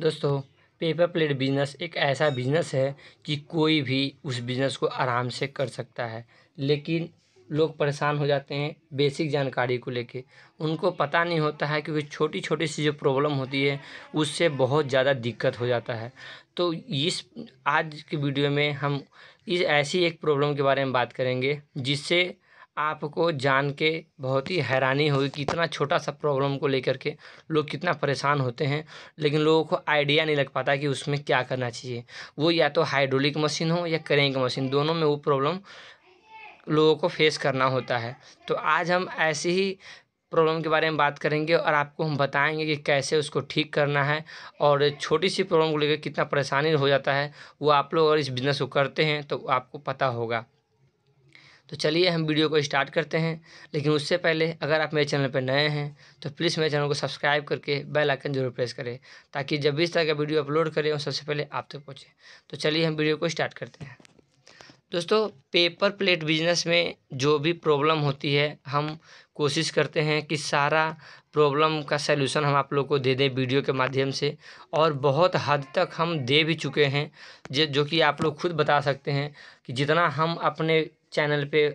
दोस्तों paper plate business एक ऐसा बिज़नेस है कि कोई भी उस बिज़नेस को आराम से कर सकता है लेकिन लोग परेशान हो जाते हैं बेसिक जानकारी को लेके उनको पता नहीं होता है क्योंकि छोटी छोटी सी जो प्रॉब्लम होती है उससे बहुत ज़्यादा दिक्कत हो जाता है तो इस आज की वीडियो में हम इस ऐसी एक प्रॉब्लम के बारे में बात करेंगे जिससे आपको जान के बहुत ही हैरानी होगी कि इतना छोटा सा प्रॉब्लम को लेकर के लोग कितना परेशान होते हैं लेकिन लोगों को आइडिया नहीं लग पाता कि उसमें क्या करना चाहिए वो या तो हाइड्रोलिक मशीन हो या करेंग मशीन दोनों में वो प्रॉब्लम लोगों को फेस करना होता है तो आज हम ऐसे ही प्रॉब्लम के बारे में बात करेंगे और आपको हम बताएंगे कि कैसे उसको ठीक करना है और छोटी सी प्रॉब्लम को लेकर कितना परेशानी हो जाता है वो आप लोग अगर इस बिज़नेस को करते हैं तो आपको पता होगा तो चलिए हम वीडियो को स्टार्ट करते हैं लेकिन उससे पहले अगर आप मेरे चैनल पर नए हैं तो प्लीज़ मेरे चैनल को सब्सक्राइब करके बेल आइकन जरूर प्रेस करें ताकि जब भी इस तरह का वीडियो अपलोड करें वो सबसे पहले आप तक तो पहुँचे तो चलिए हम वीडियो को स्टार्ट करते हैं दोस्तों पेपर प्लेट बिजनेस में जो भी प्रॉब्लम होती है हम कोशिश करते हैं कि सारा प्रॉब्लम का सलूशन हम आप लोग को दे दें वीडियो के माध्यम से और बहुत हद तक हम दे भी चुके हैं जो जो कि आप लोग खुद बता सकते हैं कि जितना हम अपने चैनल पे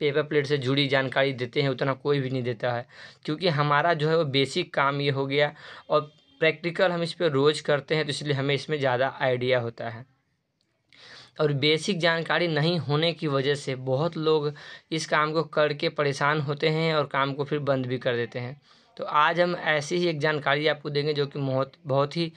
पेपर प्लेट से जुड़ी जानकारी देते हैं उतना कोई भी नहीं देता है क्योंकि हमारा जो है वो बेसिक काम ये हो गया और प्रैक्टिकल हम इस पर रोज़ करते हैं तो इसलिए हमें इसमें ज़्यादा आइडिया होता है और बेसिक जानकारी नहीं होने की वजह से बहुत लोग इस काम को करके परेशान होते हैं और काम को फिर बंद भी कर देते हैं तो आज हम ऐसी ही एक जानकारी आपको देंगे जो कि बहुत बहुत ही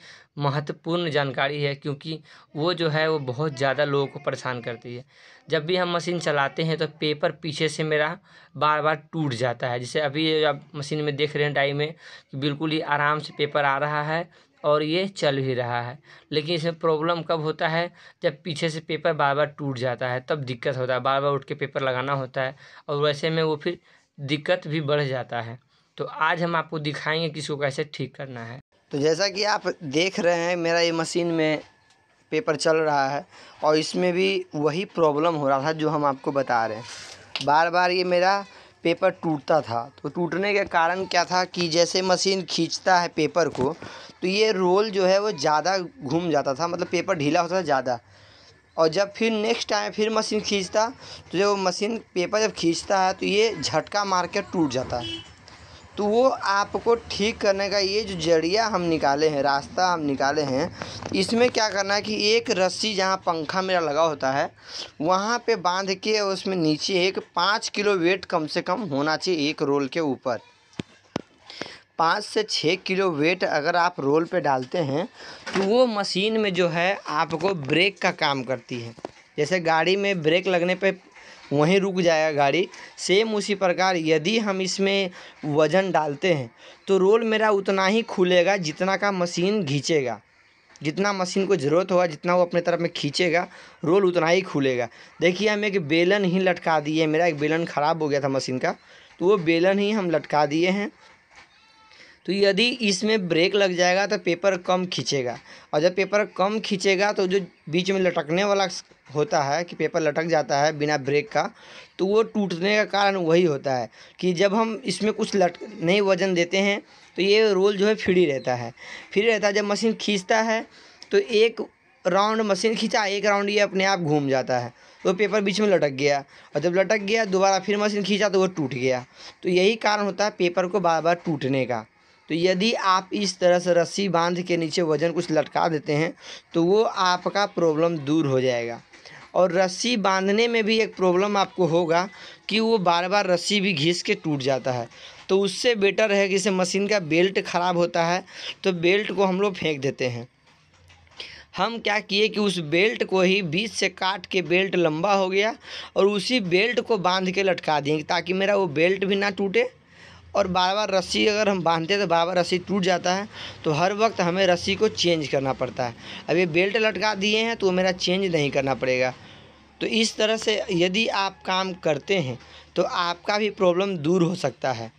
महत्वपूर्ण जानकारी है क्योंकि वो जो है वो बहुत ज़्यादा लोगों को परेशान करती है जब भी हम मशीन चलाते हैं तो पेपर पीछे से मेरा बार बार टूट जाता है जैसे अभी आप मशीन में देख रहे हैं डाई में कि बिल्कुल ही आराम से पेपर आ रहा है और ये चल भी रहा है लेकिन इसमें प्रॉब्लम कब होता है जब पीछे से पेपर बार बार टूट जाता है तब दिक्कत होता है बार बार उठ के पेपर लगाना होता है और वैसे में वो फिर दिक्कत भी बढ़ जाता है तो आज हम आपको दिखाएंगे कि इसको कैसे ठीक करना है तो जैसा कि आप देख रहे हैं मेरा ये मशीन में पेपर चल रहा है और इसमें भी वही प्रॉब्लम हो रहा था जो हम आपको बता रहे हैं बार बार ये मेरा पेपर टूटता था तो टूटने के कारण क्या था कि जैसे मशीन खींचता है पेपर को तो ये रोल जो है वो ज़्यादा घूम जाता था मतलब पेपर ढीला होता था ज़्यादा और जब फिर नेक्स्ट टाइम फिर मशीन खींचता तो जब मशीन पेपर जब खींचता है तो ये झटका मार के टूट जाता है तो वो आपको ठीक करने का ये जो जरिया हम निकाले हैं रास्ता हम निकाले हैं इसमें क्या करना है कि एक रस्सी जहाँ पंखा मेरा लगा होता है वहाँ पे बांध के उसमें नीचे एक पाँच किलो वेट कम से कम होना चाहिए एक रोल के ऊपर पाँच से छः किलो वेट अगर आप रोल पे डालते हैं तो वो मशीन में जो है आपको ब्रेक का काम करती है जैसे गाड़ी में ब्रेक लगने पर वहीं रुक जाएगा गाड़ी सेम उसी प्रकार यदि हम इसमें वज़न डालते हैं तो रोल मेरा उतना ही खुलेगा जितना का मशीन खींचेगा जितना मशीन को ज़रूरत होगा जितना वो अपने तरफ में खींचेगा रोल उतना ही खुलेगा देखिए हम एक बेलन ही लटका दिए मेरा एक बेलन ख़राब हो गया था मशीन का तो वो बेलन ही हम लटका दिए हैं तो यदि इसमें ब्रेक लग जाएगा तो पेपर कम खींचेगा और जब पेपर कम खींचेगा तो जो बीच में लटकने वाला होता है कि पेपर लटक जाता है बिना ब्रेक का तो वो टूटने का कारण वही होता है कि जब हम इसमें कुछ लट नहीं वजन देते हैं तो ये रोल जो है फ्री रहता है फ्री रहता है जब मशीन खींचता है तो एक राउंड मशीन खींचा एक राउंड ये अपने आप घूम जाता है तो पेपर बीच में लटक गया और जब लटक गया दोबारा फिर मशीन खींचा तो वो टूट गया तो यही कारण होता है पेपर को बार बार टूटने का तो यदि आप इस तरह से रस्सी बांध के नीचे वज़न कुछ लटका देते हैं तो वो आपका प्रॉब्लम दूर हो जाएगा और रस्सी बांधने में भी एक प्रॉब्लम आपको होगा कि वो बार बार रस्सी भी घिस के टूट जाता है तो उससे बेटर है कि जैसे मशीन का बेल्ट ख़राब होता है तो बेल्ट को हम लोग फेंक देते हैं हम क्या किए कि उस बेल्ट को ही बीच से काट के बेल्ट लंबा हो गया और उसी बेल्ट को बांध के लटका दिए ताकि मेरा वो बेल्ट भी ना टूटे और बार बार रस्सी अगर हम बांधते हैं तो बार बार रस्सी टूट जाता है तो हर वक्त हमें रस्सी को चेंज करना पड़ता है अब ये बेल्ट लटका दिए हैं तो मेरा चेंज नहीं करना पड़ेगा तो इस तरह से यदि आप काम करते हैं तो आपका भी प्रॉब्लम दूर हो सकता है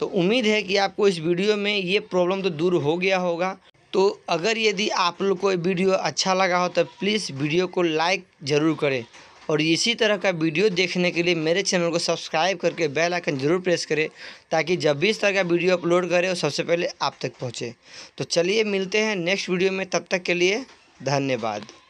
तो उम्मीद है कि आपको इस वीडियो में ये प्रॉब्लम तो दूर हो गया होगा तो अगर यदि आप लोग को वीडियो अच्छा लगा हो तो प्लीज़ वीडियो को लाइक ज़रूर करें और इसी तरह का वीडियो देखने के लिए मेरे चैनल को सब्सक्राइब करके बेल आइकन ज़रूर प्रेस करें ताकि जब भी इस तरह का वीडियो अपलोड करें और सबसे पहले आप तक पहुँचे तो चलिए मिलते हैं नेक्स्ट वीडियो में तब तक के लिए धन्यवाद